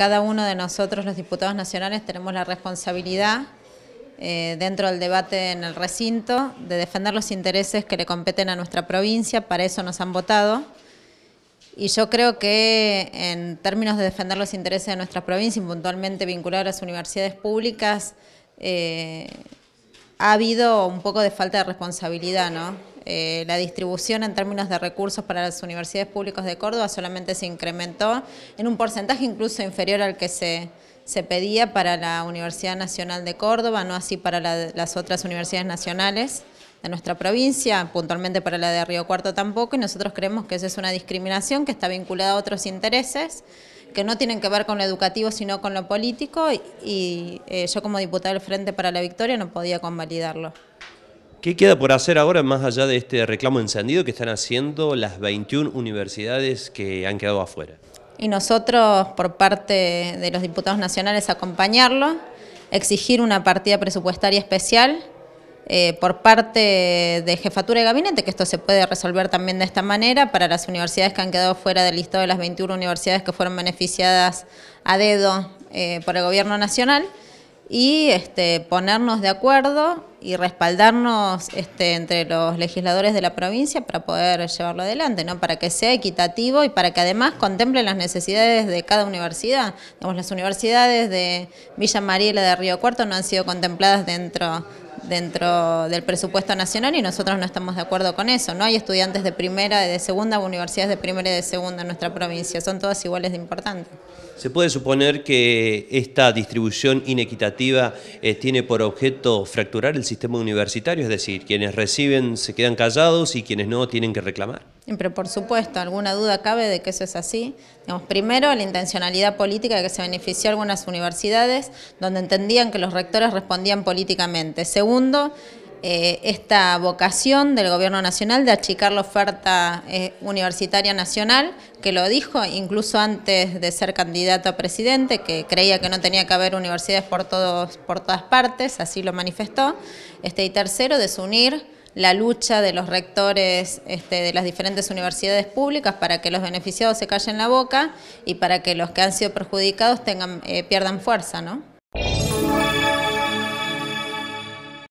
cada uno de nosotros, los diputados nacionales, tenemos la responsabilidad eh, dentro del debate en el recinto de defender los intereses que le competen a nuestra provincia, para eso nos han votado. Y yo creo que en términos de defender los intereses de nuestra provincia y puntualmente vincular a las universidades públicas, eh, ha habido un poco de falta de responsabilidad, ¿no? Eh, la distribución en términos de recursos para las universidades públicas de Córdoba solamente se incrementó en un porcentaje incluso inferior al que se, pedía para la Universidad Nacional de Córdoba, no así para las otras universidades nacionales de nuestra provincia, puntualmente para la de Río Cuarto tampoco, y nosotros creemos que eso es una discriminación que está vinculada a otros intereses que no tienen que ver con lo educativo sino con lo político y, eh, yo como diputada del Frente para la Victoria no podía convalidarlo. ¿Qué queda por hacer ahora más allá de este reclamo encendido que están haciendo las 21 universidades que han quedado afuera? Y nosotros, por parte de los diputados nacionales, acompañarlo, exigir una partida presupuestaria especial eh, por parte de jefatura de gabinete, que esto se puede resolver también de esta manera, para las universidades que han quedado fuera del listado de las 21 universidades que fueron beneficiadas a dedo eh, por el gobierno nacional, y este, ponernos de acuerdo y respaldarnos este, entre los legisladores de la provincia para poder llevarlo adelante, ¿no? para que sea equitativo y para que además contemple las necesidades de cada universidad. las universidades de Villa María y la de Río Cuarto no han sido contempladas dentro dentro del presupuesto nacional y nosotros no estamos de acuerdo con eso. No hay estudiantes de primera, y de segunda, universidades de primera y de segunda en nuestra provincia. Son todas iguales de importantes. ¿Se puede suponer que esta distribución inequitativa eh, tiene por objeto fracturar el sistema universitario? Es decir, quienes reciben se quedan callados y quienes no tienen que reclamar. Pero por supuesto, alguna duda cabe de que eso es así. primero, la intencionalidad política de que se benefició algunas universidades donde entendían que los rectores respondían políticamente. Segundo, eh, esta vocación del Gobierno Nacional de achicar la oferta eh, universitaria nacional, que lo dijo incluso antes de ser candidato a presidente, que creía que no tenía que haber universidades por, todos, por todas partes, así lo manifestó. Este, y tercero, desunir la lucha de los rectores este, de las diferentes universidades públicas para que los beneficiados se callen la boca y para que los que han sido perjudicados tengan, eh, pierdan fuerza, ¿no?